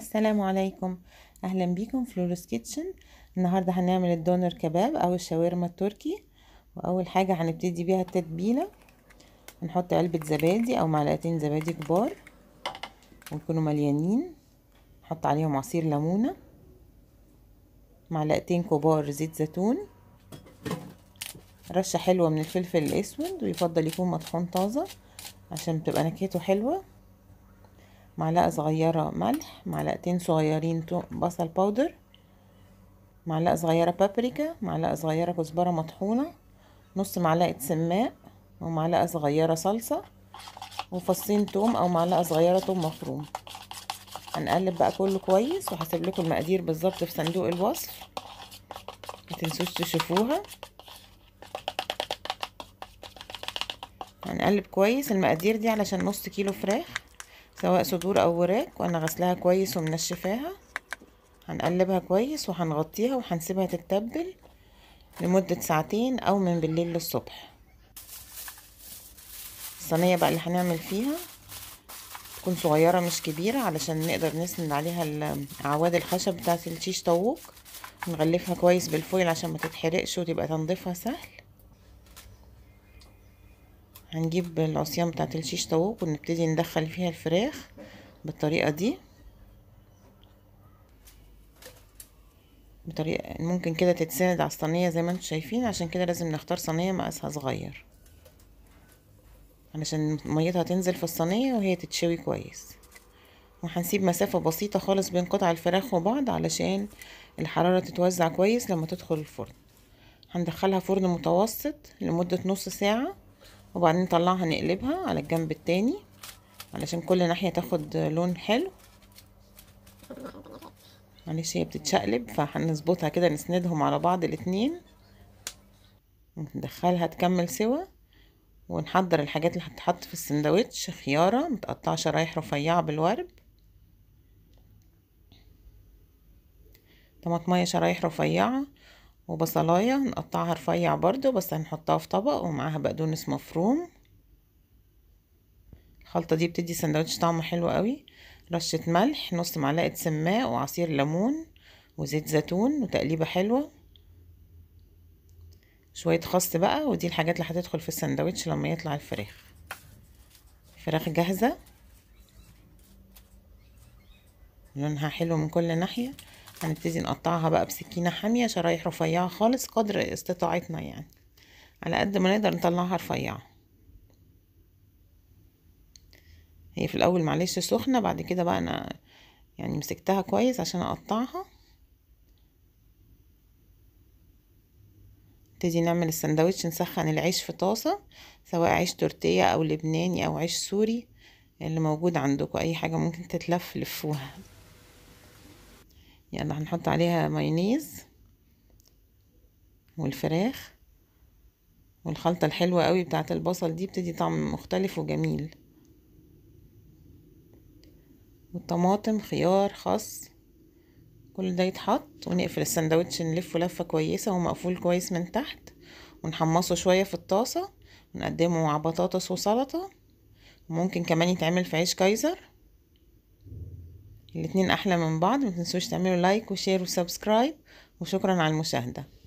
السلام عليكم اهلا بيكم في لولوس كيتشن النهارده هنعمل الدونر كباب او الشاورما التركي واول حاجه هنبتدي بيها التتبيله هنحط علبه زبادي او معلقتين زبادي كبار ويكونوا مليانين نحط عليهم عصير ليمونه معلقتين كبار زيت زيتون رشه حلوه من الفلفل الاسود ويفضل يكون مطحون طازه عشان بتبقى نكهته حلوه معلقة صغيرة ملح معلقتين صغيرين بصل باودر معلقة صغيرة بابريكا معلقة صغيرة كزبرة مطحونة نص معلقة سماق ومعلقة صغيرة صلصة وفصين توم أو معلقة صغيرة توم مفروم هنقلب بقى كله كويس وهسيب لكم المقادير بالظبط في صندوق الوصف متنسوش تشوفوها هنقلب كويس المقادير دي علشان نص كيلو فراخ سواء صدور أو وراك وأنا غسلاها كويس ومنشفاها هنقلبها كويس وهنغطيها وهنسيبها تتبل لمدة ساعتين أو من بالليل للصبح الصينية بقى اللي هنعمل فيها تكون صغيرة مش كبيرة علشان نقدر نسند عليها عواد الخشب بتاعة الشيش طاووق نغلفها كويس بالفويل عشان ما تتحرقش وتبقى تنظيفها سهل هنجيب العصيان بتاعت الشيش طاووق ونبتدي ندخل فيها الفراخ بالطريقة دي بطريقة ممكن كده تتساند على الصينية زي ما انتم شايفين عشان كده لازم نختار صينية مقاسها صغير علشان ميتها تنزل في الصينية وهي تتشوي كويس وهنسيب مسافة بسيطة خالص بين قطع الفراخ وبعض علشان الحرارة تتوزع كويس لما تدخل الفرن هندخلها فرن متوسط لمدة نص ساعة وبعدين نطلعها نقلبها على الجنب التاني علشان كل ناحية تاخد لون حلو معلش هي بتتشقلب فهنظبطها كده نسندهم على بعض الاتنين ندخلها تكمل سوا ونحضر الحاجات اللي هتتحط في السندوتش خيارة متقطعة شرايح رفيعة بالورب طماطمية شرايح رفيعة وبصلاية هنقطعها رفيع برضو بس هنحطها في طبق ومعاها بقدونس مفروم الخلطة دي بتدي سندوتش طعمه حلو قوي رشة ملح نص معلقة سماء وعصير ليمون وزيت زيتون وتقليبة حلوة شوية خس بقى ودي الحاجات اللي هتدخل في السندوتش لما يطلع الفراخ الفراخ جاهزة لونها حلو من كل ناحية هنبتدي نقطعها بقى بسكينة حامية شرايح رفيعة خالص قدر استطاعتنا يعني على قد ما نقدر نطلعها رفيعة هي في الأول معلش سخنة بعد كده بقى أنا يعني مسكتها كويس عشان أقطعها نبتدي نعمل السندوتش نسخن العيش في طاسة سواء عيش تورتيه أو لبناني أو عيش سوري اللي موجود عندكم أي حاجة ممكن تتلف لفوها يلا هنحط عليها مايونيز والفراخ والخلطة الحلوة قوي بتاعة البصل دي بتدي طعم مختلف وجميل والطماطم خيار خس كل ده يتحط ونقفل السندوتش نلفه لفة كويسة ومقفول كويس من تحت ونحمصه شوية في الطاسة ونقدمه مع بطاطس وسلطة ممكن كمان يتعمل في عيش كايزر الاتنين احلى من بعض متنسوش تعملوا لايك وشير وسبسكرايب وشكرا على المشاهده